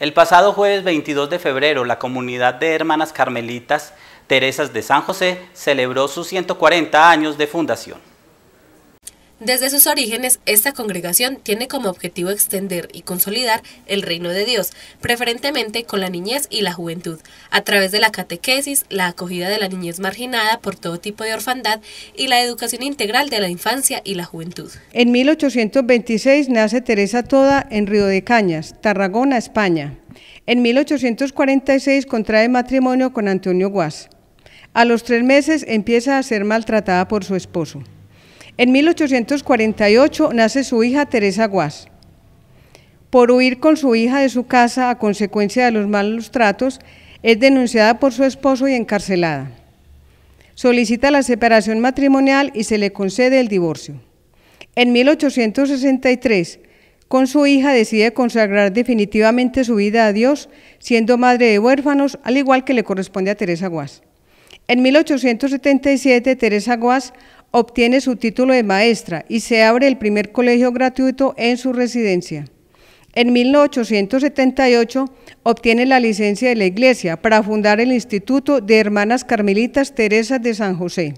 El pasado jueves 22 de febrero, la comunidad de hermanas carmelitas Teresas de San José celebró sus 140 años de fundación. Desde sus orígenes, esta congregación tiene como objetivo extender y consolidar el reino de Dios, preferentemente con la niñez y la juventud, a través de la catequesis, la acogida de la niñez marginada por todo tipo de orfandad y la educación integral de la infancia y la juventud. En 1826 nace Teresa Toda en Río de Cañas, Tarragona, España. En 1846 contrae matrimonio con Antonio Guas. A los tres meses empieza a ser maltratada por su esposo. En 1848 nace su hija Teresa Guas. Por huir con su hija de su casa a consecuencia de los malos tratos, es denunciada por su esposo y encarcelada. Solicita la separación matrimonial y se le concede el divorcio. En 1863, con su hija decide consagrar definitivamente su vida a Dios, siendo madre de huérfanos, al igual que le corresponde a Teresa Guas. En 1877, Teresa Guas obtiene su título de maestra y se abre el primer colegio gratuito en su residencia. En 1878 obtiene la licencia de la Iglesia para fundar el Instituto de Hermanas Carmelitas Teresa de San José.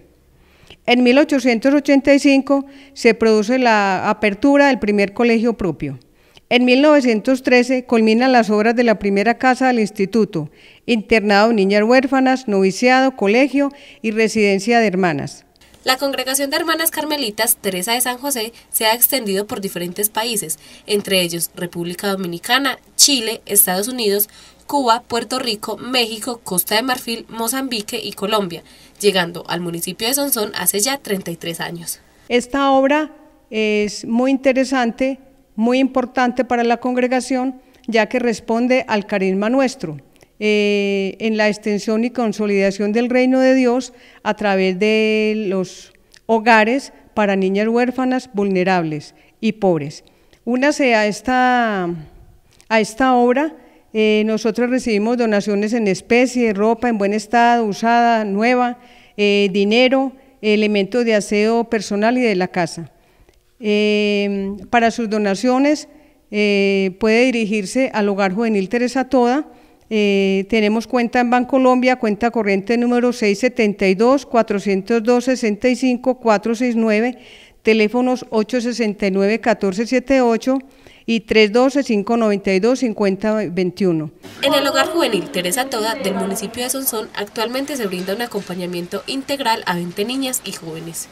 En 1885 se produce la apertura del primer colegio propio. En 1913 culminan las obras de la primera casa del instituto, internado niñas huérfanas, noviciado, colegio y residencia de hermanas. La congregación de hermanas carmelitas Teresa de San José se ha extendido por diferentes países, entre ellos República Dominicana, Chile, Estados Unidos, Cuba, Puerto Rico, México, Costa de Marfil, Mozambique y Colombia, llegando al municipio de Sonsón hace ya 33 años. Esta obra es muy interesante, muy importante para la congregación, ya que responde al carisma nuestro. Eh, en la extensión y consolidación del reino de Dios a través de los hogares para niñas huérfanas, vulnerables y pobres. Únase a esta, a esta obra. Eh, nosotros recibimos donaciones en especie, ropa en buen estado, usada, nueva, eh, dinero, elementos de aseo personal y de la casa. para sus donaciones puede dirigirse al Hogar Juvenil Teresa Toda, eh, tenemos cuenta en Bancolombia, cuenta corriente número 672-402-65-469, teléfonos 869-1478 y 312-592-5021. En el Hogar Juvenil Teresa Toda del municipio de Sonsón actualmente se brinda un acompañamiento integral a 20 niñas y jóvenes.